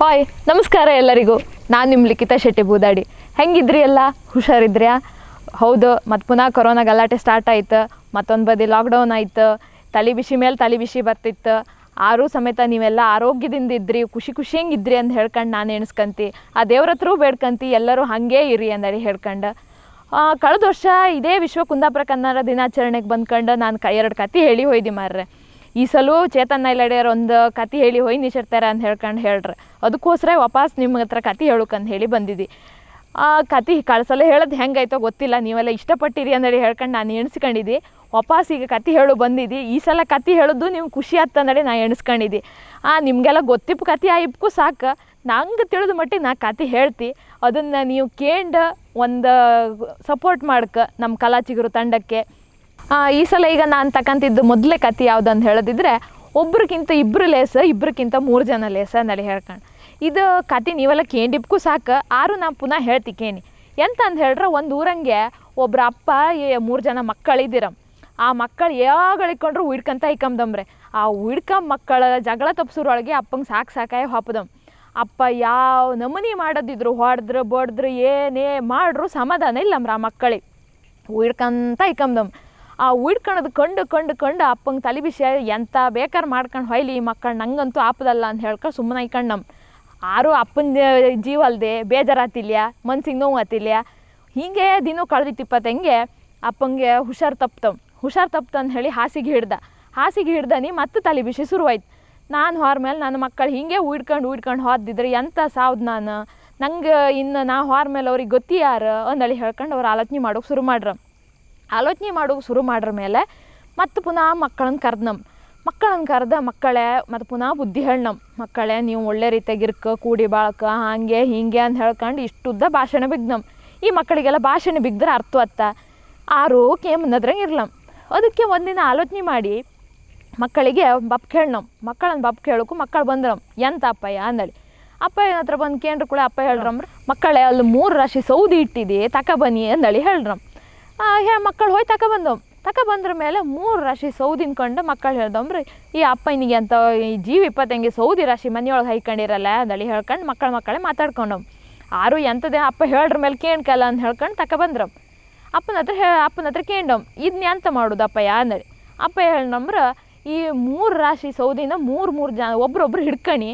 hi ನಮಸ್ಕಾರ ಎಲ್ಲರಿಗೂ ನಾನು ನಿಮ್ಮ ಲಿಖಿತ ಶೆಟ್ಟಿ ಬೂದಾಡಿ ಹೆಂಗಿದ್ರಿ ಎಲ್ಲ ಹುಷಾರಿದ್ರ್ಯಾ ಹೌದು ಮತ್ತು ಪುನಃ ಕೊರೋನಾ ಗಲಾಟೆ ಸ್ಟಾರ್ಟ್ ಆಯ್ತು ಮತ್ತೊಂದು ಬದಿ ಲಾಕ್ಡೌನ್ ಆಯ್ತು ತಲೆ ಬಿಸಿ ಮೇಲೆ ತಲೆ ಬಿಸಿ ಬರ್ತಿತ್ತು ಆರೂ ಸಮೇತ ನೀವೆಲ್ಲ ಆರೋಗ್ಯದಿಂದ ಇದ್ರಿ ಖುಷಿ ಖುಷಿ ಇದ್ರಿ ಅಂತ ಹೇಳ್ಕೊಂಡು ನಾನು ಎಣಿಸ್ಕಂತಿ ಆ ದೇವ್ರ ಹತ್ರೂ ಬೇಡ್ಕಂತಿ ಎಲ್ಲರೂ ಹಾಗೇ ಇರಿ ಅಂದಡಿ ಹೇಳ್ಕೊಂಡು ಕಳೆದ ವರ್ಷ ಇದೇ ವಿಶ್ವ ಕುಂದಾಪುರ ಕನ್ನಡ ದಿನಾಚರಣೆಗೆ ಬಂದ್ಕೊಂಡು ನಾನು ಕ ಎರಡು ಕತಿ ಹೇಳಿ ಹೋಯ್ದಿ ಮಾರ್ರೆ ಈ ಸಲ ಚೇತನ್ ಇಲ್ಲಡ್ಯಾರ ಒಂದು ಕತೆ ಹೇಳಿ ಹೋಯ್ ನಿಶಿರ್ತಾರೆ ಅಂತ ಹೇಳ್ಕೊಂಡು ಹೇಳ್ರಿ ಅದಕ್ಕೋಸ್ಕರ ವಾಪಸ್ ನಿಮ್ಮ ಹತ್ರ ಕತೆ ಅಂತ ಹೇಳಿ ಬಂದಿದ್ದಿ ಆ ಕತೆ ಕಳಿಸಲು ಹೇಳೋದು ಹೆಂಗಾಯ್ತೋ ಗೊತ್ತಿಲ್ಲ ನೀವೆಲ್ಲ ಇಷ್ಟಪಟ್ಟಿರಿ ಅಂದೇಳಿ ಹೇಳ್ಕೊಂಡು ನಾನು ಎಣಿಸ್ಕೊಂಡಿದ್ದೆ ವಾಪಸ್ ಈಗ ಕತೆ ಹೇಳು ಬಂದಿದ್ದೆ ಈ ಸಲ ಕತೆ ಹೇಳೋದು ನಿಮ್ಗೆ ಖುಷಿ ಅಂದೇಳಿ ನಾನು ಎಣಿಸ್ಕೊಂಡಿದ್ದೆ ಆ ನಿಮಗೆಲ್ಲ ಗೊತ್ತಿಪ್ಪ ಕತೆ ಆಯಿಪ್ಕು ಸಾಕು ನಂಗೆ ತಿಳಿದು ಮಟ್ಟಿಗೆ ನಾ ಕತೆ ಹೇಳ್ತಿ ಅದನ್ನು ನೀವು ಕೇಂಡ ಒಂದು ಸಪೋರ್ಟ್ ಮಾಡ್ಕ ನಮ್ಮ ಕಲಾಚಿಗರು ತಂಡಕ್ಕೆ ಈ ಸಲ ಈಗ ನಾನು ತಕ್ಕಂತಿದ್ದು ಮೊದಲೇ ಕತೆ ಯಾವುದಂತ ಹೇಳೋದಿದ್ರೆ ಒಬ್ರಿಗಿಂತ ಇಬ್ಬರು ಲೇಸ ಇಬ್ಬರಿಗಿಂತ ಮೂರು ಜನ ಲೇಸ ನಡಿ ಹೇಳ್ಕೊಂಡು ಇದು ಕತೆ ನೀವೆಲ್ಲ ಕೇಂಡಿಪ್ಗೂ ಸಾಕು ಆರು ನಾನು ಪುನಃ ಹೇಳ್ತಿಕೇನಿ ಎಂತ ಅಂತ ಹೇಳ್ರೆ ಒಂದು ಊರಂಗೆ ಒಬ್ಬರ ಅಪ್ಪ ಮೂರು ಜನ ಮಕ್ಕಳಿದ್ದೀರ ಆ ಮಕ್ಕಳು ಯಾವಾಗ ಇಟ್ಕೊಂಡ್ರು ಉಯ್ಕಂತ ಇಕ್ಕಂಬ್ದಂಬ್ರೆ ಆ ಉಯ್ಕಂಬ ಮಕ್ಕಳ ಜಗಳ ತಪ್ಸೋರೊಳಗೆ ಅಪ್ಪಂಗೆ ಸಾಕು ಸಾಕಾಯ ಹಾಪದಂ ಅಪ್ಪ ಯಾವ ನಮೂನಿ ಮಾಡೋದಿದ್ರು ಹೊಡೆದ್ರು ಬಡ್ದ್ರು ಏನೇ ಮಾಡ್ರು ಸಮಾಧಾನ ಇಲ್ಲಮ್ರ ಆ ಮಕ್ಕಳಿಗೆ ಉಯ್ಕಂತ ಇಕ್ಕಂಬ್ದಮ್ ಆ ಉಡ್ಕೊಳೋದು ಕಂಡು ಕಂಡು ಕಂಡು ಅಪ್ಪಂಗೆ ತಲೆ ಬಿಸಿ ಎಂತ ಬೇಕಾದ್ರೆ ಮಾಡ್ಕೊಂಡು ಹೊಯ್ಲಿ ಮಕ್ಕಳು ನಂಗಂತೂ ಆಪದಲ್ಲ ಅಂತ ಹೇಳ್ಕೊಂಡು ಸುಮ್ಮನೆ ನಮ್ಮ ಆರು ಅಪ್ಪನ ಜೀವ ಅಲ್ಲದೆ ಬೇಜಾರಾತಿಲ್ಯ ಮನ್ಸಿಗೆ ನೋವು ಆತಿಲ್ಯ ಹೀಗೆ ದಿನ ಕಳೆದಿತ್ತಿಪ್ಪತ್ತು ಹೆಂಗೆ ಅಪ್ಪಂಗೆ ಹುಷಾರು ತಪ್ತಂ ಹುಷಾರು ತಪ್ತು ಅಂತ ಹೇಳಿ ಹಾಸಿಗೆ ಹಿಡ್ದ ಹಾಸಿಗೆ ಹಿಡ್ದನಿ ಮತ್ತೆ ತಲೆ ಬಿಸಿ ಶುರುವಾಯ್ತು ನಾನು ಹೊರ ಮೇಲೆ ನನ್ನ ಮಕ್ಕಳು ಹೀಗೆ ಉಯ್ಡ್ಕೊಂಡು ಉಡ್ಕೊಂಡು ಹೋದಿದ್ರೆ ಎಂಥ ಸಾವ್ದು ನಾನು ನಂಗೆ ಇನ್ನು ನಾ ಹೊರ ಮೇಲೆ ಅವ್ರಿಗೆ ಗೊತ್ತಿ ಯಾರು ಅಂದೇಳಿ ಹೇಳ್ಕೊಂಡು ಅವ್ರು ಆಲೋಚನೆ ಮಾಡೋಕೆ ಶುರು ಮಾಡ್ರ ಆಲೋಚನೆ ಮಾಡೋಕೆ ಶುರು ಮಾಡ್ರ ಮೇಲೆ ಮತ್ತು ಪುನಃ ಮಕ್ಕಳನ್ನು ನಮ್ಮ ಮಕ್ಕಳನ್ನು ಕರೆದ ಮಕ್ಕಳೇ ಮತ್ತು ಪುನಃ ಬುದ್ಧಿ ಹೇಳ್ನಮ್ ಮಕ್ಕಳೇ ನೀವು ಒಳ್ಳೆ ರೀತಿಯಾಗಿ ಇರ್ಕ ಕೂಡಿ ಬಾಳ್ಕ ಹಾಗೆ ಹೀಗೆ ಅಂತ ಹೇಳ್ಕೊಂಡು ಇಷ್ಟುದ್ದ ಭಾಷಣ ಬಿಗ್ನಮ್ ಈ ಮಕ್ಕಳಿಗೆಲ್ಲ ಭಾಷಣ ಬಿಗ್ದ್ರೆ ಅರ್ಥ ಅತ್ತ ಕೇಮ್ ಅನ್ನೋದ್ರೆ ಇರ್ಲಮ್ ಅದಕ್ಕೆ ಒಂದಿನ ಆಲೋಚನೆ ಮಾಡಿ ಮಕ್ಕಳಿಗೆ ಬಪ್ ಕೇಳ್ನಮ್ ಮಕ್ಕಳನ್ನ ಬಪ್ ಕೇಳೋಕು ಮಕ್ಕಳು ಬಂದ್ರಮ್ ಎಂತ ಅಪ್ಪಯ್ಯ ಅಂದಳಿ ಅಪ್ಪ ಏನತ್ರ ಬಂದು ಕೇಂದ್ರ ಕೂಡ ಅಪ್ಪ ಹೇಳ್ರಮ್ರ ಮಕ್ಕಳೇ ಅಲ್ಲಿ ಮೂರು ರಾಶಿ ಸೌದಿ ಇಟ್ಟಿದೆ ತಕ ಬನ್ನಿ ಅಂದಳಿ ಹೇಳ್ರಮ್ ಮಕ್ಕಳು ಹೋಯ್ ತಕ ತಗೊಬಂದ್ರ ಮೇಲೆ ಮೂರು ರಾಶಿ ಸೌದಿನ ಕಂಡು ಮಕ್ಕಳು ಹೇಳ್ದವ್ರಿ ಈ ಅಪ್ಪನಿಗೆ ಅಂತ ಈ ಜೀವ ಇಪ್ಪತ್ತಂಗೆ ಸೌದಿ ರಾಶಿ ಮನೆಯೊಳಗೆ ಹೈಕೊಂಡಿರಲ್ಲ ಅಂದಳಿ ಹೇಳ್ಕೊಂಡು ಮಕ್ಕಳು ಮಕ್ಕಳೇ ಮಾತಾಡ್ಕೊಂಡವು ಆರು ಎಂಥದೇ ಅಪ್ಪ ಹೇಳ್ರ ಮೇಲೆ ಕೇಳ್ಕಲ್ಲ ಅಂತ ಹೇಳ್ಕೊಂಡು ತಗೊಬಂದ್ರು ಅಪ್ಪನ ಹತ್ರ ಹೇಳ ಅಪ್ಪನ ಹತ್ರ ಕೇಂಡಮ್ ಇದನ್ನ ಎಂತ ಮಾಡೋದು ಅಪ್ಪಯ್ಯ ಅಂದಳಿ ಅಪ್ಪ ಹೇಳ್ನಂಬ್ರ ಈ ಮೂರು ರಾಶಿ ಸೌದಿನ ಮೂರು ಮೂರು ಜನ ಒಬ್ರೊಬ್ರು ಹಿಡ್ಕಣಿ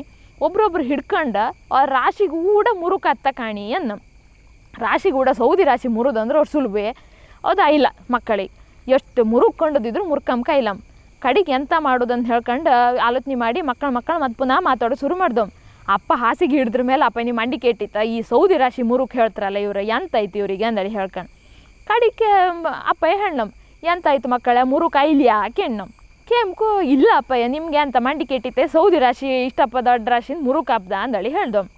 ಒಬ್ರೊಬ್ರು ಹಿಡ್ಕೊಂಡು ಆ ರಾಶಿಗೂಡ ಕೂಡ ಮುರುಕತ್ತ ಕಾಣಿ ಅನ್ನ ರಾಶಿ ಕೂಡ ಸೌದಿ ರಾಶಿ ಮುರಿದಂದ್ರೆ ಅವ್ರು ಸುಲಭೆ ಅದು ಇಲ್ಲ ಮಕ್ಕಳಿಗೆ ಎಷ್ಟು ಮುರುಕೊಂಡದಿದ್ರು ಮುರ್ಕಂಕ ಇಲ್ಲ ಕಡಿಗೆ ಎಂತ ಮಾಡೋದಂತ ಹೇಳ್ಕೊಂಡು ಆಲೋಚನೆ ಮಾಡಿ ಮಕ್ಕಳು ಮಕ್ಕಳು ಮತ್ತು ಪುನಃ ಮಾತಾಡೋ ಶುರು ಮಾಡ್ದವ್ ಅಪ್ಪ ಹಾಸಿಗೆ ಹಿಡಿದ್ರ ಮೇಲೆ ಅಪ್ಪ ನೀವು ಮಂಡಿ ಕೆಟ್ಟಿತ್ತ ಈ ಸೌದಿ ರಾಶಿ ಮುರುಕ್ ಹೇಳ್ತಾರಲ್ಲ ಇವ್ರು ಎಂತ ಐತಿ ಇವರಿಗೆ ಅಂದಳಿ ಹೇಳ್ಕೊಂಡು ಕಡಿಕೆ ಅಪ್ಪ ಹೆಣ್ಣಮ್ ಎಂತಾಯ್ತು ಮಕ್ಕಳ ಮುರುಕ ಇಲ್ಲಿಯಾ ಕೆಣ್ಣಮ್ ಕೆಂಪು ಇಲ್ಲ ಅಪ್ಪಯ್ಯ ನಿಮಗೆ ಎಂತ ಮಂಡಿ ಕೆಟ್ಟಿತ್ತೆ ಸೌದಿ ರಾಶಿ ಇಷ್ಟಪ್ಪ ದೊಡ್ಡ ರಾಶಿನ ಮುರುಕ ಹಬ್ಬದ ಅಂದಳಿ ಹೇಳ್ದಮ್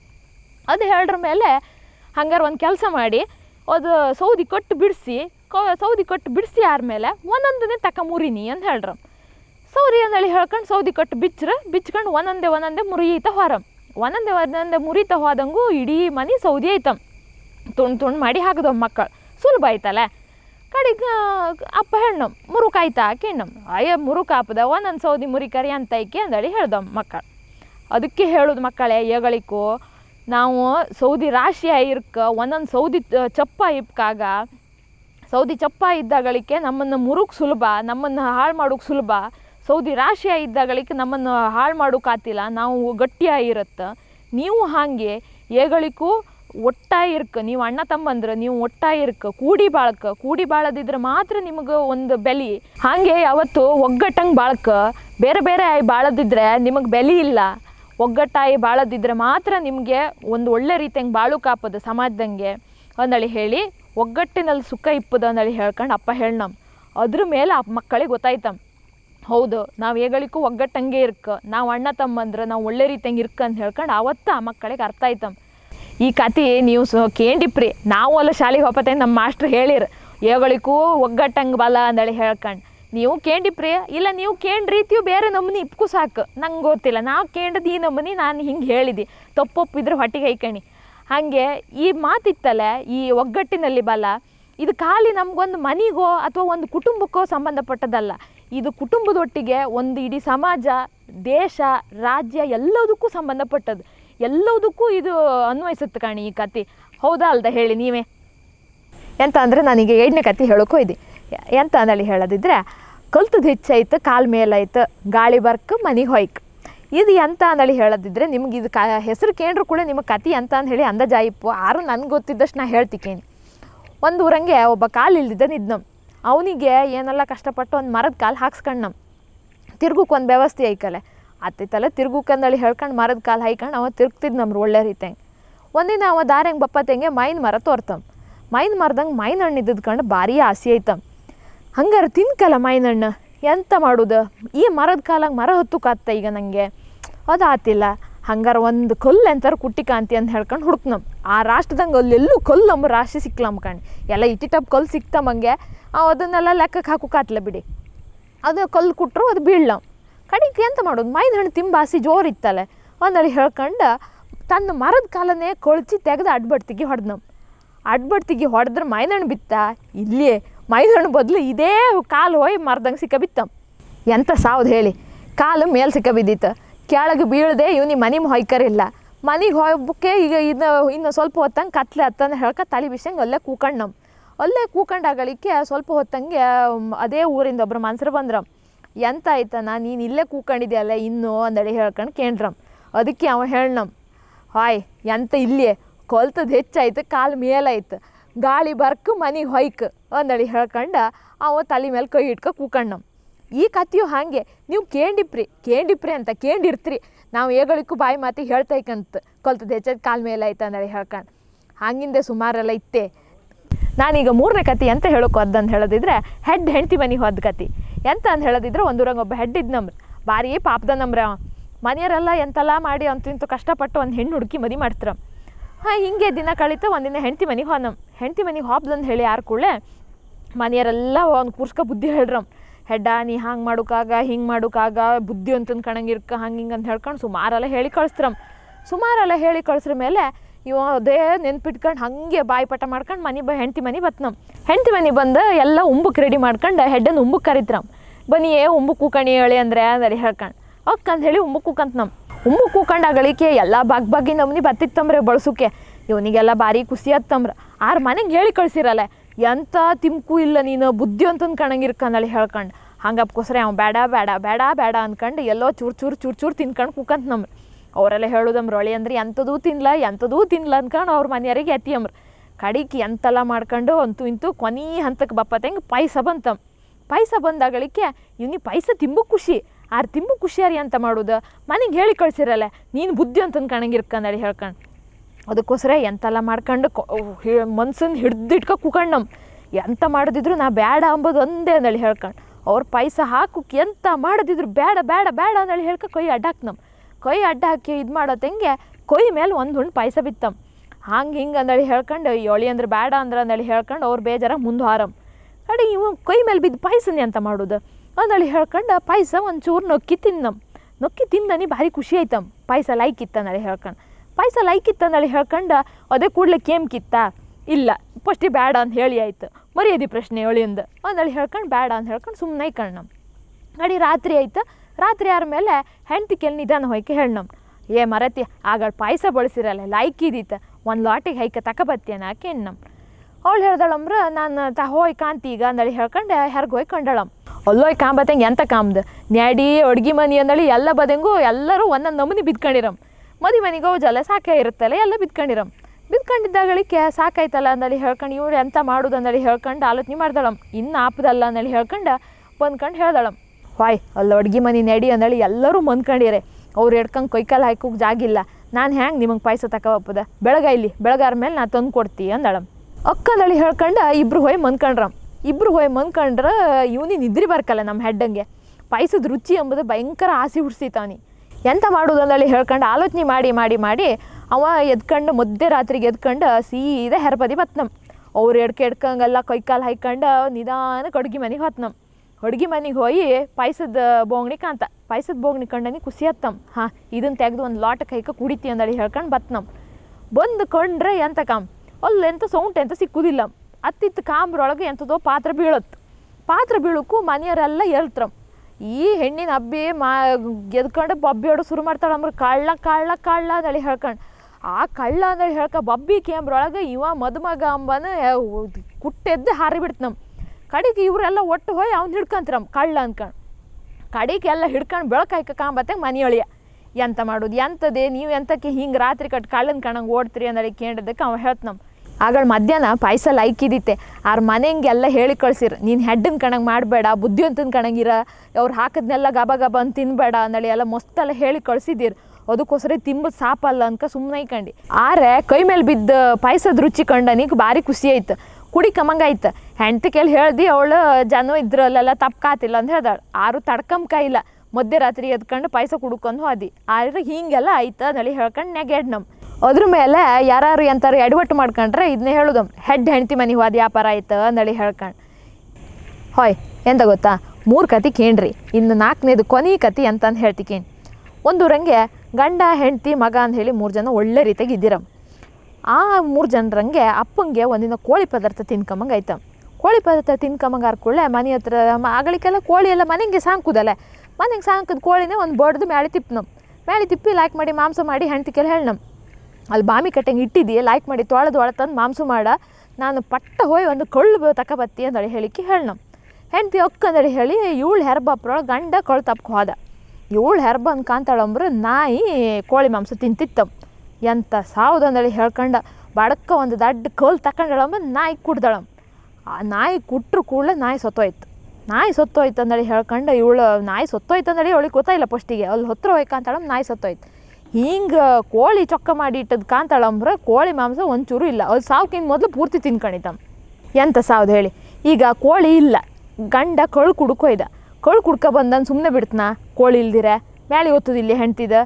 ಅದು ಹೇಳ್ರ ಮೇಲೆ ಹಂಗಾರೆ ಒಂದು ಕೆಲಸ ಮಾಡಿ ಅದು ಸೌದಿ ಕೊಟ್ಟು ಬಿಡಿಸಿ ಸೌದಿ ಕಟ್ಟು ಬಿಡಿಸಿ ಆದ್ಮೇಲೆ ಒಂದೊಂದನೇ ತಕ ಮುರಿನಿ ಅಂತ ಹೇಳ್ರಮ್ ಸೌರಿ ಅಂದೇಳಿ ಹೇಳ್ಕೊಂಡು ಸೌದಿ ಕಟ್ಟು ಬಿಚ್ಚ್ರ ಬಿಚ್ಕೊಂಡು ಒಂದೊಂದೇ ಒಂದೊಂದೇ ಮುರಿಯೈತ ಹೊರ ಒಂದೊಂದೇ ಒಂದೊಂದೇ ಮುರಿತಾ ಹೋದಂಗು ಇಡೀ ಮನೆ ಸೌದಿ ಐತಮ್ ತುಂಡು ತುಂಡು ಮಾಡಿ ಹಾಕಿದವ್ ಮಕ್ಕಳು ಸುಲಭ ಆಯ್ತಲ್ಲ ಕಡೆಗೆ ಅಪ್ಪ ಹೆಣ್ಣು ಮುರುಕ ಆಯ್ತಾ ಕೆಣ್ಣು ಅಯ್ಯ ಮುರುಕ ಒಂದೊಂದು ಸೌದಿ ಮುರಿಕರಿ ಅಂತ ಐಕಿ ಅಂದೇಳಿ ಹೇಳ್ದ ಮಕ್ಕಳು ಅದಕ್ಕೆ ಹೇಳೋದು ಮಕ್ಕಳೇ ಏಗಳಿಕೋ ನಾವು ಸೌದಿ ರಾಶಿ ಇರ್ಕ ಒಂದೊಂದು ಸೌದಿ ಚಪ್ಪ ಇಪ್ಕಾಗ ಸೌದಿ ಚಪ್ಪ ಇದ್ದಾಗಳಿಕೆ ನಮ್ಮನ್ನು ಮುರುಕ್ ಸುಲಭ ನಮ್ಮನ್ನು ಹಾಳು ಮಾಡೋಕೆ ಸುಲಭ ಸೌದಿ ರಾಶಿಯ ಇದ್ದಾಗಳಿಕೆ ನಮ್ಮನ್ನು ಹಾಳು ಮಾಡೋಕ್ಕಾತಿಲ್ಲ ನಾವು ಗಟ್ಟಿಯಾಗಿರುತ್ತೆ ನೀವು ಹಾಗೆ ಏಗಳಿಗೂ ಒಟ್ಟಾಗಿ ಇರ್ಕ ನೀವು ಅಣ್ಣ ತಮ್ಮಂದ್ರೆ ನೀವು ಒಟ್ಟಾಗಿ ಇರ್ಕ ಕೂಡಿ ಬಾಳ್ಕ ಕೂಡಿ ಬಾಳದಿದ್ರೆ ಮಾತ್ರ ನಿಮಗೆ ಒಂದು ಬೆಲೆ ಹಾಗೆ ಯಾವತ್ತು ಒಗ್ಗಟ್ಟಂಗೆ ಬಾಳ್ಕ ಬೇರೆ ಬೇರೆ ಆಯ್ ಬಾಳದಿದ್ರೆ ನಿಮಗೆ ಬೆಲಿ ಇಲ್ಲ ಒಗ್ಗಟ್ಟಾಯಿ ಬಾಳದಿದ್ರೆ ಮಾತ್ರ ನಿಮಗೆ ಒಂದು ಒಳ್ಳೆ ರೀತಿಯಂಗೆ ಬಾಳು ಕಾಪದ ಸಮಾಜದಂಗೆ ಅಂದಳಿ ಹೇಳಿ ಒಗ್ಗಟ್ಟಿನಲ್ಲಿ ಸುಖ ಇಪ್ಪದ ಅಂದೇಳಿ ಹೇಳ್ಕಂಡು ಅಪ್ಪ ಹೇಳ್ನಂ ಅದ್ರ ಮೇಲೆ ಆ ಮಕ್ಕಳಿಗೆ ಗೊತ್ತಾಯ್ತಮ್ ಹೌದು ನಾವು ಹೇಗಳಿಕ್ಕೂ ಒಗ್ಗಟ್ಟಂಗೆ ಇರ್ಕ ನಾವು ಅಣ್ಣ ತಮ್ಮಂದ್ರೆ ನಾವು ಒಳ್ಳೆ ರೀತಿಯಂಗೆ ಇರ್ಕ ಅಂತ ಹೇಳ್ಕೊಂಡು ಅವತ್ತು ಆ ಮಕ್ಕಳಿಗೆ ಅರ್ಥ ಆಯ್ತಮ್ ಈ ಕತೆ ನೀವು ಸೊ ಕೇಂಡಿಪ್ರಿ ನಾವು ಅಲ್ಲ ಶಾಲೆಗೆ ಹೋಗತ್ತೆ ನಮ್ಮ ಮಾಸ್ಟ್ರ್ ಹೇಳಿರು ಹೇಗಳಿಗೂ ಒಗ್ಗಟ್ಟಂಗೆ ಬಲ ಅಂದೇಳಿ ಹೇಳ್ಕಂಡು ನೀವು ಕೇಂಡಿಪ್ರಿ ಇಲ್ಲ ನೀವು ಕೇಂಡ್ ರೀತಿಯು ಬೇರೆ ನಮೂನಿ ಇಪ್ಕು ಸಾಕು ನಂಗೆ ಗೊತ್ತಿಲ್ಲ ನಾವು ಕೇಂಡದ ಈ ನಮ್ಮನಿ ನಾನು ಹಿಂಗೆ ಹೇಳಿದೆ ತಪ್ಪೊಪ್ಪಿದ್ರೆ ಹೊಟ್ಟಿಗೆ ಹೈಕಣಿ ಹಾಗೆ ಈ ಮಾತಿತ್ತಲ್ಲ ಈ ಒಗ್ಗಟ್ಟಿನಲ್ಲಿ ಬಲ ಇದು ಖಾಲಿ ನಮಗೊಂದು ಮನೆಗೋ ಅಥವಾ ಒಂದು ಕುಟುಂಬಕ್ಕೋ ಸಂಬಂಧಪಟ್ಟದಲ್ಲ ಇದು ಕುಟುಂಬದೊಟ್ಟಿಗೆ ಒಂದು ಇಡೀ ಸಮಾಜ ದೇಶ ರಾಜ್ಯ ಎಲ್ಲದಕ್ಕೂ ಸಂಬಂಧಪಟ್ಟದ್ದು ಎಲ್ಲದಕ್ಕೂ ಇದು ಅನ್ವಯಿಸುತ್ತೆ ಕಾಣಿ ಈ ಕತೆ ಹೌದಾ ಅಲ್ದ ಹೇಳಿ ನೀವೇ ಎಂತ ಅಂದರೆ ನನಗೆ ಎರಡನೇ ಕತೆ ಹೇಳೋಕ್ಕೂ ಇದೆ ಎಂತ ಅಂದೇಳಿ ಹೇಳೋದಿದ್ರೆ ಕಲ್ತದ ಹೆಚ್ಚಾಯ್ತು ಕಾಲು ಮೇಲಾಯ್ತು ಗಾಳಿ ಬರ್ಕ ಮನೆಗೆ ಹೊಯ್ಕ ಇದು ಎಂತ ಅಂದೇಳಿ ಹೇಳದಿದ್ರೆ ನಿಮ್ಗೆ ಇದು ಕ ಹೆಸರು ಕೇಂದ್ರ ಕೂಡ ನಿಮಗೆ ಕತಿ ಅಂತ ಅಂದೇಳಿ ಇಪ್ಪು ಆರು ನನಗೆ ಗೊತ್ತಿದ್ದಷ್ಟು ನಾ ಹೇಳ್ತಿಕೇನಿ ಒಂದು ಊರಂಗೆ ಒಬ್ಬ ಕಾಲು ಇಲ್ದಿದ್ದ ಅವನಿಗೆ ಏನೆಲ್ಲ ಕಷ್ಟಪಟ್ಟು ಒಂದು ಮರದ ಕಾಲು ನಮ್ಮ ತಿರ್ಗಕ್ಕೆ ಒಂದು ವ್ಯವಸ್ಥೆ ಐಕಲೆ ಆತೈತಲ್ಲ ತಿರ್ಗುಕಂದೇಳಿ ಹೇಳ್ಕೊಂಡು ಮರದ ಕಾಲು ಹಾಯ್ಕೊಂಡು ಅವ ತಿರ್ಗ್ತಿದ್ ನಮ್ರು ಒಳ್ಳೆ ರೀತಿ ಒಂದಿನ ಅವ ದಾರಿ ಹೆಂಗೆ ಬಪ್ಪತ್ತಂಗೆ ಮೈನ್ ಮರ ತೋರ್ತಮ್ ಮೈನ್ ಮರದಂಗೆ ಮೈನ್ ಹಣ್ಣು ಇದ್ದಿದ್ಕೊಂಡು ಭಾರಿ ಆಸೆ ಐತಮ್ ಹಂಗಾರೆ ತಿನ್ಕಲ್ಲ ಮೈನ್ ಹಣ್ಣು ಎಂತ ಮಾಡೋದು ಈ ಮರದ ಕಾಲಂಗೆ ಮರ ಕಾತ್ತ ಈಗ ನನಗೆ ಅದು ಆತಿಲ್ಲ ಹಂಗಾರೆ ಒಂದು ಕಲ್ಲು ಅಂತಾರೆ ಕುಟ್ಟಿ ಕಾಂತಿ ಅಂತ ಹೇಳ್ಕೊಂಡು ನಮ್ಮ ಆ ರಾಷ್ಟ್ರದಂಗೆ ಅಲ್ಲೆಲ್ಲೂ ಕಲ್ಲು ಅಂಬ ರಾಶಿ ಸಿಕ್ಲಮ್ಮ ಕಣ್ ಎಲ್ಲ ಇಟ್ಟಿಟಪ್ ಕೊಲ್ಲು ಸಿಕ್ತಮ್ಮಂಗೆ ಅದನ್ನೆಲ್ಲ ಲೆಕ್ಕಕ್ಕೆ ಹಾಕೋಕಾತ್ಲ ಬಿಡಿ ಅದು ಕಲ್ಲು ಕುಟ್ರು ಅದು ಬೀಳ್ಲಂ ಕಡೆಗೆ ಎಂತ ಮಾಡೋದು ಮೈದ ಹಣ್ಣು ತಿಂಬಾಸಿ ಜೋರು ಇತ್ತಲೆ ಒಂದಲ್ಲಿ ಹೇಳ್ಕೊಂಡು ತನ್ನ ಮರದ ಕಾಲನೇ ಕೊಳಚಿ ತೆಗೆದು ಅಡ್ಬಡ್ತಿಗೆ ನಮ್ಮ ಅಡ್ಬಡ್ತಿಗೆ ಹೊಡೆದ್ರೆ ಮೈದಣ್ಣು ಬಿತ್ತ ಇಲ್ಲಿಯೇ ಮೈದಣ್ಣು ಬದಲು ಇದೇ ಕಾಲು ಹೋಯ್ ಮರದಂಗೆ ಸಿಕ್ಕ ಬಿತ್ತಮ್ ಎಂಥ ಸಾವ್ದು ಹೇಳಿ ಕಾಲು ಮೇಲೆ ಸಿಕ್ಕ ಬಿದ್ದಿತ್ತು ಕೆಳಗೆ ಬೀಳದೆ ಇವ್ನಿಗೆ ಮನೆ ಹೊಯ್ಕರಿಲ್ಲ ಮನೆಗೆ ಹೊಯ್ಬಕ್ಕೆ ಈಗ ಇನ್ನು ಇನ್ನು ಸ್ವಲ್ಪ ಹೊತ್ತಂಗೆ ಕತ್ಲೆ ಹತ್ತಂದು ಹೇಳ್ಕ ತಲೆ ಬಿಸಂಗೆ ಅಲ್ಲೇ ಕೂಕಂಡು ಅಲ್ಲೇ ಕೂಕಂಡಾಗಳಿಕೆ ಸ್ವಲ್ಪ ಹೊತ್ತಂಗೆ ಅದೇ ಊರಿಂದ ಒಬ್ರು ಮನ್ಸರು ಬಂದ್ರ ಎಂತ ಆಯ್ತನ ನೀನು ಇಲ್ಲೇ ಕೂಕಂಡಿದ್ಯಲ್ಲ ಇನ್ನು ಅಂದಳಿ ಹೇಳ್ಕೊಂಡು ಕೇಳ್ರಮ್ ಅದಕ್ಕೆ ಅವ ಹೇಳ್ನಮ್ ಹಾಯ್ ಎಂತ ಇಲ್ಲೇ ಕೊಲ್ತದ ಹೆಚ್ಚಾಯ್ತು ಕಾಲು ಮೇಲಾಯ್ತು ಗಾಳಿ ಬರ್ಕು ಮನೆಗೆ ಹೊಯ್ಕು ಅಂದಳಿ ಹೇಳ್ಕಂಡು ಅವ ತಲೆ ಮೇಲೆ ಕೈ ಇಟ್ಕೊ ಕೂಕಂಡಮ್ ಈ ಕತ್ತಿಯು ಹಾಗೆ ನೀವು ಕೇಂಡಿಪ್ರಿ ಕೇಂಡಿಪ್ರಿ ಅಂತ ಕೇಂಡಿರ್ತೀರಿ ನಾವು ಏಗಳಿಗೂ ಬಾಯಿ ಮಾತಿ ಹೇಳ್ತೈಕಂತ ಕಲ್ತದೆ ಹೆಚ್ಚದ ಕಾಲ್ ಮೇಲೆ ಆಯ್ತು ಅಂದರೆ ಹೇಳ್ಕೊಂಡು ಹಾಗಿಂದೆ ಸುಮಾರೆಲ್ಲ ಇತ್ತೆ ನಾನೀಗ ಮೂರನೇ ಕತಿ ಅಂತ ಹೇಳೋಕೆ ಅಂತ ಹೇಳೋದಿದ್ರೆ ಹೆಡ್ ಹೆಂಡತಿ ಮನೆ ಹೋದ ಕತೆ ಎಂತ ಅಂತ ಹೇಳೋದಿದ್ರೆ ರಂಗ ಒಬ್ಬ ಹೆಡ್ ಇದ್ದ ನಂಬ್ರಿ ಭಾರಿ ಪಾಪದ ನಂಬ್ರಿ ಅವ ಮನೆಯವರೆಲ್ಲ ಎಂತೆಲ್ಲ ಮಾಡಿ ಅಂತಿಂತು ಕಷ್ಟಪಟ್ಟು ಒಂದು ಹೆಣ್ಣು ಹುಡುಕಿ ಮದಿ ಮಾಡ್ತಾರೆ ಹಾಂ ಹಿಂಗೆ ದಿನ ಕಳೀತು ಒಂದಿನ ಹೆಂಡತಿ ಮನೆಗೆ ಹೊನ ನಮ್ಮ ಹೆಂಡತಿ ಮನೆಗೆ ಹೋಬ್ದಂದು ಹೇಳಿ ಯಾರು ಕೂಡಲೇ ಮನೆಯರೆಲ್ಲ ಒಂದು ಕೂರ್ಸ್ಕೊ ಬುದ್ಧಿ ಹೇಳ್ರಮ್ಮ ಹೆಡ್ಡ ನೀ ಹಂಗೆ ಮಾಡೋಕ್ಕಾಗ ಹಿಂಗೆ ಮಾಡೋಕ್ಕಾಗ ಬುದ್ಧಿ ಅಂತಂದು ಕಣಂಗಿರ್ಕ ಹಂಗೆ ಹಿಂಗೆ ಅಂತ ಹೇಳ್ಕೊಂಡು ಸುಮಾರೆಲ್ಲ ಹೇಳಿ ಕಳಿಸ್ತ್ರಮ್ ಸುಮಾರೆಲ್ಲ ಹೇಳಿ ಕಳಿಸ್ರ ಮೇಲೆ ಇವ ಅದೇ ನೆನ್ಪಿಟ್ಕೊಂಡು ಹಾಗೆ ಬಾಯಿ ಮಾಡ್ಕೊಂಡು ಮನೆ ಬ ಹೆಂಡ್ತಿ ಮನೆ ಬತ್ನಮ್ ಹೆಂಡ್ತಿ ಮನೆ ಬಂದು ಎಲ್ಲ ಉಂಬುಕ್ ರೆಡಿ ಮಾಡ್ಕೊಂಡು ಹೆಡ್ಡನ್ನು ಉಂಬಕ್ಕೆ ಕರಿತ್ರಮ್ ಬನ್ನಿ ಏ ಉಂಬಕ್ಕೆ ಕೂಕಣಿ ಹೇಳಿ ಅಂದ್ರೆ ಅಂದರೆ ಹೇಳ್ಕೊಂಡು ಅಕ್ಕಂದು ಹೇಳಿ ಉಂಬು ಕೂಕಂತ ನಮ್ಮ ಉಂಬು ಕೂಕಂಡು ಗಳಿಕೆ ಎಲ್ಲ ಬಾಗ್ ಬಾಗಿ ನಮ್ನಿ ಬತ್ತಿತ್ತಂಬ್ರೆ ಬಳಸೋಕೆ ಇವನಿಗೆಲ್ಲ ಭಾರಿ ಖುಷಿ ಹತ್ತಂಬ್ರೆ ಆರು ಮನೆಗೆ ಹೇಳಿ ಕಳ್ಸಿರಲ್ಲ ಎಂಥ ತಿಮ್ಕು ಇಲ್ಲ ನೀನು ಬುದ್ಧಿ ಅಂತಂದು ಕಣಂಗಿರ್ಕಂದಳಿ ಹೇಳ್ಕಂಡು ಹಂಗೆ ಅಪ್ಕೋಸ್ರೆ ಅವ್ನು ಬೇಡ ಬೇಡ ಬೇಡ ಬೇಡ ಅಂದ್ಕಂಡು ಎಲ್ಲೋ ಚೂರು ಚೂರು ಚೂರು ಚೂರು ತಿನ್ಕಂಡು ಕುಕ್ಕಂತ ನಮ್ರು ಅವರೆಲ್ಲ ಹೇಳುದಮ್ರು ಹೊಳಿ ಅಂದ್ರೆ ಎಂಥದೂ ತಿನ್ಲ ಎಂಥದೂ ತಿನ್ಲ ಅಂದ್ಕೊಂಡು ಅವ್ರ ಮನೆಯವರಿಗೆ ಎತ್ತಿ ಅಮ್ರ ಕಡಿಕೆ ಎಂತೆಲ್ಲ ಮಾಡ್ಕೊಂಡು ಅಂತೂ ಇಂತು ಕೊನೆ ಹಂತಕ್ಕೆ ಬಪ್ಪತ್ತಂಗೆ ಪಾಯಸ ಬಂತಮ್ ಪಾಯಸ ಬಂದಾಗಳಿಕೆ ಇವ್ನಿಗೆ ಪಾಯಸ ತಿಂಬು ಖುಷಿ ಆರು ತಿಂಬು ಖುಷಿಯಾರಿ ಅಂತ ಮಾಡೋದು ಮನೆಗೆ ಹೇಳಿ ಕಳ್ಸಿರಲ್ಲ ನೀನು ಬುದ್ಧಿ ಅಂತಂದು ಕಣಂಗಿರ್ಕಂದಳಿ ಹೇಳ್ಕಂಡು ಅದಕ್ಕೋಸ್ಕರ ಎಂತೆಲ್ಲ ಮಾಡ್ಕೊಂಡು ಮನ್ಸನ್ನ ಹಿಡ್ದಿಟ್ಕೊ ಕುಕಂಡು ನಮ್ಮ ಎಂತ ಮಾಡಿದ್ರು ನಾ ಬೇಡ ಅಂಬೋದು ಒಂದೇ ಅಂದೇಳಿ ಹೇಳ್ಕೊಂಡು ಅವ್ರ ಪಾಯಸ ಹಾಕೋಕೆ ಎಂತ ಮಾಡಿದ್ರು ಬೇಡ ಬೇಡ ಬೇಡ ಅಂದೇಳಿ ಹೇಳ್ಕೊ ಕೈ ಅಡ್ಡ ಹಾಕಿ ನಮ್ಮ ಕೈ ಅಡ್ಡ ಹಾಕಿ ಇದು ಮಾಡೋತಂಗೆ ಕೊಯ್ ಮೇಲೆ ಒಂದು ಹುಣ್ಣು ಪಾಯಸ ಬಿತ್ತಮ್ ಹಂಗೆ ಹಿಂಗೆ ಅಂದೇಳಿ ಹೇಳ್ಕೊಂಡು ಯೋಳಿ ಅಂದ್ರೆ ಬೇಡ ಅಂದ್ರೆ ಅಂದೇಳಿ ಹೇಳ್ಕೊಂಡು ಅವ್ರು ಬೇಜಾರಾಗಿ ಮುಂದೆ ಹಾರಮ್ ಕಡೆ ಇವು ಕೊಯ್ ಮೇಲೆ ಬಿದ್ದು ಪಾಯಸನೇ ಅಂತ ಮಾಡೋದು ಅಂದೇಳಿ ಹೇಳ್ಕೊಂಡು ಪಾಯಸ ಒಂಚೂರು ನೊಕ್ಕಿ ತಿನ್ನಮ್ ನೊಕ್ಕಿ ತಿಂದನಿ ಭಾರಿ ಖುಷಿ ಆಯ್ತಮ್ ಪಾಯಸ ಲೈಕ್ ಇತ್ತು ಅಂದೇಳಿ ಹೇಳ್ಕೊಂಡು ಪಾಯಸ ಲೈಕ್ ಅಂದಳಿ ಹೇಳ್ಕೊಂಡು ಅದೇ ಕೂಡಲೇ ಕೇಮ್ ಕಿತ್ತ ಇಲ್ಲ ಫಸ್ಟಿ ಬ್ಯಾಡ ಅಂತ ಹೇಳಿ ಆಯ್ತು ಮರ್ಯಾದಿ ಪ್ರಶ್ನೆ ಹೇಳಿಂದ ಅಂದೇಳಿ ಹೇಳ್ಕೊಂಡು ಬ್ಯಾಡ ಅಂತ ಹೇಳ್ಕೊಂಡು ಸುಮ್ಮನೆ ಕಣ್ಣು ನಡಿ ರಾತ್ರಿ ಆಯ್ತು ರಾತ್ರಿ ಮೇಲೆ ಹೆಂಡ್ತಿ ಕೆಲ್ ನಿಧಾನ ಹೋಯ್ಕೆ ಹೇಳಿ ನಮ್ಮ ಏ ಮರತಿ ಆಗಳು ಪಾಯಸ ಬಳಸಿರಲ್ಲ ಲೈಕ್ ಇದ್ದಿತ್ತು ಒಂದು ಲಾಟಿಗೆ ಹೈಕ ತಕಬತ್ತೇನ ಆಕೆ ನಮ್ಮ ಅವಳು ಹೇಳ್ದಳಂಬ್ರ ನಾನು ತ ಹೋಯ್ ಕಾಂತಿ ಈಗ ಅಂದಳಿ ಹೇಳ್ಕೊಂಡು ಹೆರ್ಗೆ ಹೋಯ್ ಕಂಡಳಮ್ ಅಲ್ಲೋಯ್ ಕಾಂಬತ್ತಂಗೆ ಎಂತ ಕಾಮ್ದು ನ್ಯಾಡಿ ಅಡ್ಗೆ ಮನಿ ಅಂದಳಿ ಎಲ್ಲ ಬದಂಗೂ ಎಲ್ಲರೂ ಒಂದೊಂದು ನಮೂನಿ ಬಿದ್ಕೊಂಡಿರಮ್ ಮದಿ ಮನೆಗೆ ಹೋಜಲ್ಲ ಸಾಕೆ ಇರುತ್ತಲ್ಲ ಎಲ್ಲ ಬಿದ್ಕೊಂಡಿರಮ್ ಕೆ ಸಾಕಾಯ್ತಲ್ಲ ಅಂದಲ್ಲಿ ಹೇಳ್ಕೊಂಡು ಇವ್ರು ಎಂಥ ಮಾಡೋದು ಅಂದಲ್ಲಿ ಹೇಳ್ಕೊಂಡು ಆಲೋಚನೆ ಮಾಡ್ದಳಮ್ ಇನ್ನು ಆಪದಲ್ಲ ಅಂದಲ್ಲಿ ಹೇಳ್ಕೊಂಡು ಬಂದ್ಕೊಂಡು ಹೇಳ್ದಳಮ್ ವಾಯ್ ಅಲ್ಲಿ ಅಡ್ಗೆ ಮನೆ ನಡಿ ಅಂದಳಿ ಎಲ್ಲರೂ ಮಂದ್ಕೊಂಡಿರೆ ಅವ್ರು ಎಡ್ಕೊಂಡು ಕೊಯ್ಕಲ್ ಹಾಕೋಕೆ ಜಾಗಿಲ್ಲ ನಾನು ಹ್ಯಾಂಗೆ ನಿಮಗೆ ಪಾಯಸ ತಕೋಬಪ್ಪದ ಬೆಳಗ ಇಲ್ಲಿ ಬೆಳಗಾರ ಮೇಲೆ ನಾ ತಂದು ಕೊಡ್ತೀನಿ ಅಂದಳಮ್ ಅಕ್ಕಂದಳಿ ಹೇಳ್ಕೊಂಡು ಇಬ್ರು ಹೋಯ್ ಮಂದ್ಕೊಂಡ್ರಮ್ ಇಬ್ರು ಹೋಯ್ ಮಂದ್ಕೊಂಡ್ರೆ ಇವನಿ ನಿದ್ರಿ ಬರ್ಕಲ್ಲ ನಮ್ಮ ಹೆಡ್ಡಂಗೆ ಪಾಯಸದ ರುಚಿ ಎಂಬುದು ಭಯಂಕರ ಆಸೆ ಹುಡ್ಸಿತಾನೆ ಎಂತ ಮಾಡೋದು ಅಂದೇಳಿ ಹೇಳ್ಕೊಂಡು ಆಲೋಚನೆ ಮಾಡಿ ಮಾಡಿ ಮಾಡಿ ಅವ ಎದ್ಕಂಡು ಮಧ್ಯೆ ರಾತ್ರಿಗೆ ಎದ್ಕಂಡು ಸೀದಾ ಹೆರ್ಪದಿ ಬತ್ತು ಅವ್ರು ಎಡ್ಕೆ ಎಡ್ಕಂಗೆಲ್ಲ ಕೈಕಾಲು ಹಾಯ್ಕಂಡು ನಿಧಾನಕ್ಕೆ ಅಡುಗೆ ಮನೆಗೆ ಹೊತ್ನಂ ಹುಡುಗಿ ಅಡುಗೆ ಮನೆಗೆ ಹೋಗಿ ಪಾಯಸದ ಬೋಗ್ಣಿ ಕಾಂತ ಪಾಯಸದ ಬೋಗ್ಣಿ ಕಂಡನಿ ಖುಷಿ ಹತ್ತಮ್ ಹಾಂ ಇದನ್ನು ತೆಗೆದು ಒಂದು ಲಾಟ ಕೈಕ ಕುಡಿತಿ ಅಂದಳಿ ಹೇಳ್ಕೊಂಡು ಬತ್ತು ಬಂದು ಕಂಡ್ರೆ ಎಂತ ಕಾಮ್ ಅಲ್ಲಿ ಸೌಂಟ್ ಎಂತ ಸಿಕ್ಕುದಿಲ್ಲ ಅತ್ತಿತ್ತು ಕಾಂಬ್ರೊಳಗೆ ಎಂಥದೋ ಪಾತ್ರೆ ಬೀಳತ್ತು ಪಾತ್ರೆ ಬೀಳಕ್ಕೂ ಮನೆಯವರೆಲ್ಲ ಹೇಳ್ತ್ರಮ್ ಈ ಹೆಣ್ಣಿನ ಹಬ್ಬಿ ಮಾ ಗೆದ್ಕೊಂಡು ಬಬ್ಬಿ ಶುರು ಮಾಡ್ತಾಳೆ ಅಂದ್ರೆ ಕಳ್ಳ ಕಳ್ಳ ಕಳ್ಳ ಅಂತೇಳಿ ಹೇಳ್ಕೊಂಡು ಆ ಕಳ್ಳ ಅಂದಳಿ ಹೇಳ್ಕ ಬಬ್ಬಿ ಕೇಂಬ್ರೊಳಗೆ ಇವ ಮದುಮಗ ಅಂಬನ ಕುಟ್ಟೆದ್ದು ಹಾರಿ ಬಿಡ್ತು ನಮ್ಮ ಇವರೆಲ್ಲ ಒಟ್ಟು ಹೋಗಿ ಅವ್ನು ಹಿಡ್ಕೊಂತಿರಮ್ಮ ಕಳ್ಳ ಅಂದ್ಕೊಂಡು ಕಡಿಗೆ ಎಲ್ಲ ಹಿಡ್ಕೊಂಡು ಬೆಳಕಾಯ್ಕ ಕಾಂಬತ್ತೆ ಮನೆಯೊಳಿಯ ಎಂತ ಮಾಡೋದು ಎಂಥದೇ ನೀವು ಎಂತಕ್ಕೆ ಹಿಂಗೆ ರಾತ್ರಿ ಕಟ್ಟು ಕಳ್ಳನ ಕಣಂಗೆ ಓಡ್ತೀರಿ ಅಂದೇಳಿ ಕೇಳಿದ್ದಕ್ಕೆ ಅವ ಹೇಳ್ತು ನಮ್ಮ ಆಗಳ ಮಧ್ಯಾಹ್ನ ಪಾಯಸ ಲೈಕ್ ಇದ್ದಿತ್ತೆ ಅವ್ರ ಎಲ್ಲ ಹೇಳಿ ಕಳ್ಸಿರು ನೀನು ಹೆಡ್ಡನ್ ಕಣಂಗೆ ಮಾಡಬೇಡ ಬುದ್ಧಿವಂತನ ಕಣಂಗಿರ ಅವ್ರು ಹಾಕಿದ್ನೆಲ್ಲ ಗಬ ಗಬ ಅಂತ ತಿನ್ಬೇಡ ಅಂದಳಿ ಎಲ್ಲ ಮಸ್ತೆಲ್ಲ ಹೇಳಿ ಕಳ್ಸಿದ್ದೀರ ಅದಕ್ಕೋಸ್ಕರ ತಿಂಬದು ಸಾಪಲ್ಲ ಅನ್ಕ ಸುಮ್ಮನೆ ಕಂಡು ಆರೆ ಕೈ ಮೇಲೆ ಬಿದ್ದ ಪಾಯಸದ ರುಚಿ ಕಂಡನಿಗೆ ಭಾರಿ ಖುಷಿ ಆಯ್ತು ಕುಡಿ ಕಮಂಗಾಯ್ತು ಹೆಂಡ್ತಿ ಕೇಳಿ ಹೇಳ್ದು ಅವಳು ಜನ ಇದ್ರಲ್ಲೆಲ್ಲ ತಪ್ಪಕಾತಿಲ್ಲ ಅಂತ ಹೇಳ್ದಾಳು ಆರು ಇಲ್ಲ ಮಧ್ಯರಾತ್ರಿ ಎದ್ಕೊಂಡು ಪಾಯಸ ಕುಡ್ಕೊಂಡು ಹೋದಿ ಆದ್ರೆ ಹೀಗೆಲ್ಲ ಆಯ್ತು ನಳಿ ಹೇಳ್ಕೊಂಡು ನೆಗೆಡ್ ನಮ್ಮ ಅದ್ರ ಮೇಲೆ ಯಾರು ಎಂತಾರು ಎಡವಟ್ಟು ಮಾಡ್ಕೊಂಡ್ರೆ ಇದನ್ನೇ ಹೇಳೋದು ಹೆಡ್ ಹೆಂಡ್ತಿ ಮನೆ ಹೋದ ವ್ಯಾಪಾರ ಆಯ್ತು ಅಂದೇಳಿ ಹೇಳ್ಕೊಂಡು ಹೋಯ್ ಎಂತ ಗೊತ್ತಾ ಮೂರು ಕತೆ ಕೇಳ್ರಿ ಇನ್ನು ನಾಲ್ಕನೇದು ಕೊನೆ ಕತೆ ಅಂತಂದು ಹೇಳ್ತಿಕೇನು ಒಂದು ರಂಗೆ ಗಂಡ ಹೆಂಡತಿ ಮಗ ಅಂತ ಹೇಳಿ ಮೂರು ಜನ ಒಳ್ಳೆ ರೀತಿಯಾಗಿ ಇದ್ದಿರಂ ಆ ಮೂರು ಜನರಂಗೆ ಅಪ್ಪಂಗೆ ಒಂದಿನ ಕೋಳಿ ಪದಾರ್ಥ ತಿನ್ಕೊಂಬಂಗೆ ಆಯ್ತು ಕೋಳಿ ಪದಾರ್ಥ ತಿನ್ಕೊಂಬಂಗೆ ಹರ್ಕೊಳ್ಳೆ ಮನೆ ಹತ್ರ ಆಗಲಿಕ್ಕೆಲ್ಲ ಕೋಳಿ ಎಲ್ಲ ಮನೆಗೆ ಸಾಂಕುದಲ್ಲ ಮನೆಗೆ ಸಾಂಕದ ಕೋಳಿನೇ ಒಂದು ಬಡ್ದು ಮೇಲೆ ತಿಪ್ಪು ನಮ್ಮ ತಿಪ್ಪಿ ಲಾಕ್ ಮಾಡಿ ಮಾಂಸ ಮಾಡಿ ಹೆಂಡ್ತಿಕೆಲ್ಲ ಹೇಳಿ ನಮ್ಮ ಅಲ್ಲಿ ಬಾಮಿ ಕಟ್ಟಿಂಗ್ ಇಟ್ಟಿದ್ದೀಯ ಲೈಕ್ ಮಾಡಿ ತೊಳೆದು ತೊಳೆ ತಂದು ಮಾಂಸು ಮಾಡ ನಾನು ಪಟ್ಟ ಹೋಯ್ ಒಂದು ಕೊಳ್ಳು ಬತ್ತಿ ಅಂದಳಿ ಹೇಳಿಕ್ಕೆ ಹೇಳಿ ನಮ್ಮ ಹೆಂಡ್ತಿ ಹೇಳಿ ಇವಳು ಹೆರ್ಬಪ್ರೊಳಗೆ ಗಂಡ ಕೊಳ್ಳು ತಪ್ಪು ಹೋದ ಇವಳು ಹೆರ್ಬ ಅಂದ್ ಕಾಂತಾಳಂಬ್ರು ನಾಯಿ ಕೋಳಿ ಮಾಂಸ ತಿಂತಿತ್ತು ಎಂಥ ಸಾವುದಂದಳಿ ಹೇಳ್ಕಂಡ ಬಡಕ್ಕ ಒಂದು ದೊಡ್ಡ ಕೋಲ್ ತಕೊಂಡಳಂಬ್ರೆ ನಾಯಿ ಕುಡ್ದಳಂ ಆ ನಾಯಿ ಕುಟ್ರು ಕೂಡಲೇ ನಾಯಿ ಸತ್ತೋಯ್ತು ನಾಯಿ ಸತ್ತೋಯ್ತು ಅಂದಳಿ ಹೇಳ್ಕಂಡು ಇವಳು ನಾಯಿ ಸತ್ತೋಯ್ತು ಅಂದಳಿ ಅವಳಿಗೆ ಗೊತ್ತಾಯಿಲ್ಲ ಫಸ್ಟಿಗೆ ಅಲ್ಲಿ ಹೊತ್ತರ ಹೋಯ್ಕಂತಾಳಂಬ ನಾಯಿ ಸತ್ತೋಯ್ತು ಹಿಂಗೆ ಕೋಳಿ ಚೊಕ್ಕ ಮಾಡಿ ಇಟ್ಟದ್ದು ಕಾಂತಾಳಂಬ್ರೆ ಕೋಳಿ ಮಾಂಸ ಒಂಚೂರು ಇಲ್ಲ ಅದು ಸಾವ್ಕಿಂದ ಮೊದಲು ಪೂರ್ತಿ ತಿನ್ಕೊಂಡಿತ್ತಮ್ಮ ಎಂತ ಸಾವ್ದು ಹೇಳಿ ಈಗ ಕೋಳಿ ಇಲ್ಲ ಗಂಡ ಕಳು ಕುಡ್ಕೊಯ್ದ ಕಳು ಕುಡ್ಕ ಬಂದನ್ ಸುಮ್ಮನೆ ಬಿಡ್ತನಾ ಕೋಳಿ ಇಲ್ದಿರ ಮ್ಯಾಲೆ ಓದ್ತದ ಇಲ್ಲಿ ಹೆಂಡ್ತಿದ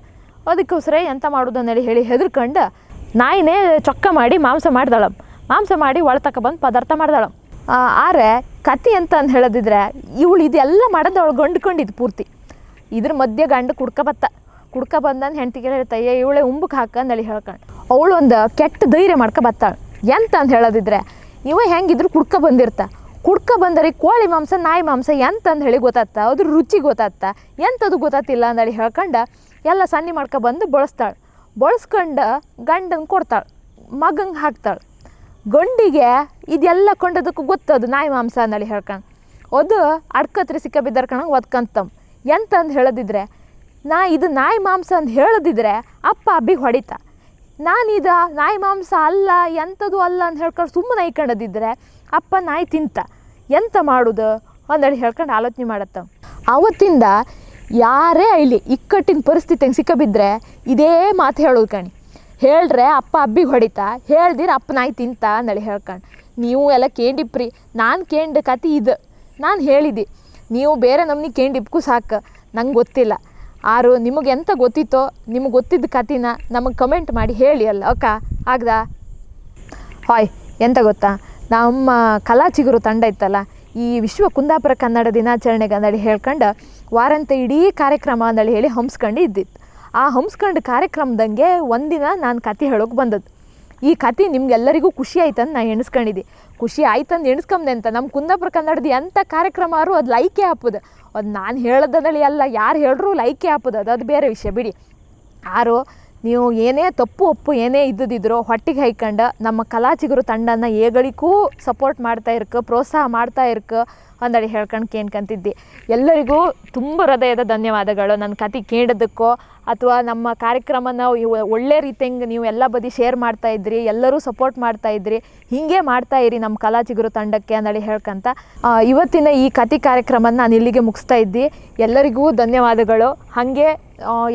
ಅದಕ್ಕೋಸ್ಕರ ಎಂತ ಮಾಡೋದು ಅನ್ನೇಳಿ ಹೇಳಿ ಹೆದರ್ಕಂಡು ನಾಯಿನೇ ಚೊಕ್ಕ ಮಾಡಿ ಮಾಂಸ ಮಾಡ್ದಾಳಮ್ ಮಾಂಸ ಮಾಡಿ ಒಳ ತಕ ಬಂದು ಪದಾರ್ಥ ಮಾಡ್ದಾಳ ಆರೆ ಕತಿ ಅಂತ ಅಂದು ಹೇಳೋದಿದ್ರೆ ಇವಳು ಇದೆಲ್ಲ ಮಾಡೋದು ಅವಳು ಗಂಡ್ಕೊಂಡಿದ್ದು ಪೂರ್ತಿ ಇದ್ರ ಮಧ್ಯೆ ಗಂಡ ಬತ್ತ ಕುಡ್ಕ ಬಂದಂದು ಹೆಂಡ್ತಿಗೆಲ್ಲ ತಯ್ಯ ಇವಳೆ ಉಂಬಕ್ಕೆ ಹಾಕ ಅಲ್ಲಿ ಹೇಳ್ಕೊಂಡು ಅವಳು ಒಂದು ಕೆಟ್ಟ ಧೈರ್ಯ ಮಾಡ್ಕೊ ಬತ್ತಾಳು ಎಂತ ಅಂತ ಹೇಳೋದಿದ್ರೆ ಇವ ಹೆಂಗಿದ್ರು ಕುಡ್ಕ ಬಂದಿರ್ತ ಕುಡ್ಕ ಬಂದರಿ ಕೋಳಿ ಮಾಂಸ ನಾಯಿ ಮಾಂಸ ಎಂತ ಅಂತ ಹೇಳಿ ಗೊತ್ತಾತ ಅದ್ರ ರುಚಿ ಗೊತ್ತಾಗ್ತ ಗೊತ್ತಾತಿಲ್ಲ ಗೊತ್ತಾಗ್ತಿಲ್ಲ ಹೇಳಿ ಹೇಳ್ಕಂಡು ಎಲ್ಲ ಸಣ್ಣ ಮಾಡ್ಕೊ ಬಂದು ಬಳಸ್ತಾಳೆ ಬಳಸ್ಕೊಂಡು ಗಂಡಂಗೆ ಕೊಡ್ತಾಳೆ ಮಗಂಗೆ ಹಾಕ್ತಾಳು ಗಂಡಿಗೆ ಇದೆಲ್ಲ ಕೊಂಡದಕ್ಕೂ ಗೊತ್ತದು ನಾಯಿ ಮಾಂಸ ಅಂದಳಿ ಹೇಳ್ಕೊಂಡು ಅದು ಅಡ್ಕತ್ರಿ ಸಿಕ್ಕ ಬಿದ್ದಾರ್ಕಣಂಗೆ ಒದ್ಕಂತಮ್ ಎಂತಂದು ಹೇಳದಿದ್ರೆ ಹೇಳೋದಿದ್ರೆ ನಾ ಇದು ನಾಯಿ ಮಾಂಸ ಅಂತ ಹೇಳದಿದ್ರೆ ಅಪ್ಪ ಅಬ್ಬಿಗೆ ಹೊಡಿತ ನಾನಿದ ನಾಯಿ ಮಾಂಸ ಅಲ್ಲ ಎಂಥದ್ದು ಅಲ್ಲ ಅಂತ ಹೇಳ್ಕೊಂಡು ಸುಮ್ಮನೆ ಇಕ್ಕಂಡದಿದ್ದರೆ ಅಪ್ಪ ನಾಯಿ ತಿಂತ ಎಂತ ಮಾಡೋದು ಒಂದೇಳಿ ಹೇಳ್ಕೊಂಡು ಆಲೋಚನೆ ಮಾಡತ್ತ ಆವತ್ತಿಂದ ಯಾರೇ ಇಲ್ಲಿ ಇಕ್ಕಟ್ಟಿನ ಪರಿಸ್ಥಿತಿ ಹೆಂಗೆ ಸಿಕ್ಕಬಿದ್ದರೆ ಇದೇ ಮಾತು ಹೇಳೋದು ಕಣಿ ಹೇಳ್ರೆ ಅಪ್ಪ ಅಬ್ಬಿಗೆ ಹೊಡಿತಾ ಹೇಳ್ದಿರ ಅಪ್ಪ ನಾಯಿ ತಿಂತ ಅಂದೇಳಿ ಹೇಳ್ಕೊಂಡು ನೀವು ಎಲ್ಲ ಕೇಂಡಿಪ್ರಿ ನಾನು ಕೇಂಡ ಕತಿ ಇದು ನಾನು ಹೇಳಿದೆ ನೀವು ಬೇರೆ ನಮ್ನಿ ಕೇಂಡಿಪ್ಕು ಸಾಕು ನಂಗೆ ಗೊತ್ತಿಲ್ಲ ಆರು ನಿಮಗೆ ಎಂತ ಗೊತ್ತಿತ್ತೋ ನಿಮಗೆ ಗೊತ್ತಿದ್ದ ಕಥೆನ ನಮಗೆ ಕಮೆಂಟ್ ಮಾಡಿ ಹೇಳಿ ಅಲ್ಲ ಅಕ್ಕ ಆಗ್ದಾ ಹಾಯ್ ಎಂತ ಗೊತ್ತಾ ನಮ್ಮ ಕಲಾ ಚಿಗುರು ತಂಡ ಇತ್ತಲ್ಲ ಈ ವಿಶ್ವ ಕುಂದಾಪುರ ಕನ್ನಡ ದಿನಾಚರಣೆಗೆ ಅಂದೇಳಿ ಹೇಳ್ಕೊಂಡು ವಾರಂತ ಇಡೀ ಕಾರ್ಯಕ್ರಮ ಅಂದಳಿ ಹೇಳಿ ಹಂಸ್ಕೊಂಡು ಇದ್ದಿತ್ತು ಆ ಹಂಸ್ಕೊಂಡು ಕಾರ್ಯಕ್ರಮದಂಗೆ ಒಂದಿನ ನಾನು ಕತೆ ಹೇಳೋಕೆ ಬಂದದ್ದು ಈ ಕತೆ ನಿಮ್ಗೆಲ್ಲರಿಗೂ ಖುಷಿ ಅಂತ ನಾನು ಎಣಿಸ್ಕೊಂಡಿದ್ದೆ ಖುಷಿ ಆಯ್ತಂದು ಎಣಿಸ್ಕೊಂಬೆ ಅಂತ ನಮ್ಮ ಕುಂದಾಪುರ ಕನ್ನಡದ ಎಂಥ ಕಾರ್ಯಕ್ರಮ ಆರು ಅದು ಲೈಕೆ ಹಾಪದು ಅದು ನಾನು ಹೇಳೋದಂದ್ರೆ ಎಲ್ಲ ಯಾರು ಹೇಳ್ರು ಲೈಕೆ ಹಾಪದು ಅದು ಅದು ಬೇರೆ ವಿಷಯ ಬಿಡಿ ಆರು ನೀವು ಏನೇ ತಪ್ಪು ಒಪ್ಪು ಏನೇ ಇದ್ದಿದ್ದಿದ್ರು ಹೊಟ್ಟಿಗೆ ಹೈಕಂಡು ನಮ್ಮ ಕಲಾಚಿಗರು ತಂಡನ ಏಗಳಿಗೂ ಸಪೋರ್ಟ್ ಮಾಡ್ತಾ ಇರ್ಕ ಪ್ರೋತ್ಸಾಹ ಮಾಡ್ತಾ ಇರ್ಕ ಒಂದಡಿ ಹೇಳ್ಕೊಂಡು ಕೇಳ್ಕೊಂತಿದ್ದಿ ಎಲ್ಲರಿಗೂ ತುಂಬ ಹೃದಯದ ಧನ್ಯವಾದಗಳು ನನ್ನ ಕತೆ ಕೇಳೋದಕ್ಕೋ ಅಥವಾ ನಮ್ಮ ಕಾರ್ಯಕ್ರಮನ ಒಳ್ಳೆ ರೀತಿಯಂಗೆ ನೀವು ಎಲ್ಲ ಬದಿ ಶೇರ್ ಮಾಡ್ತಾ ಇದ್ರಿ ಎಲ್ಲರೂ ಸಪೋರ್ಟ್ ಮಾಡ್ತಾ ಇದ್ರಿ ಹೀಗೆ ಮಾಡ್ತಾ ಇರಿ ನಮ್ಮ ಕಲಾ ಚಿಗುರು ತಂಡಕ್ಕೆ ಅಂದಾಳಿ ಹೇಳ್ಕೊಂತ ಇವತ್ತಿನ ಈ ಕತೆ ಕಾರ್ಯಕ್ರಮನ ನಾನು ಇಲ್ಲಿಗೆ ಮುಗಿಸ್ತಾ ಇದ್ದಿ ಎಲ್ಲರಿಗೂ ಧನ್ಯವಾದಗಳು ಹಾಗೆ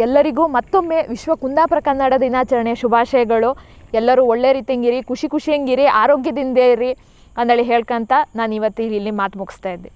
ಎಲ್ಲರಿಗೂ ಮತ್ತೊಮ್ಮೆ ವಿಶ್ವ ಕುಂದಾಪುರ ಕನ್ನಡ ದಿನಾಚರಣೆ ಶುಭಾಶಯಗಳು ಎಲ್ಲರೂ ಒಳ್ಳೆ ಇರಿ ಖುಷಿ ಖುಷಿಯಂಗಿರಿ ಆರೋಗ್ಯದಿಂದ ಇರಿ ಅಂದೇಳಿ ಹೇಳ್ಕೊಂತ ನಾನು ಇವತ್ತು ಇಲ್ಲಿ ಮಾತು ಮುಗಿಸ್ತಾ ಇದ್ದೆ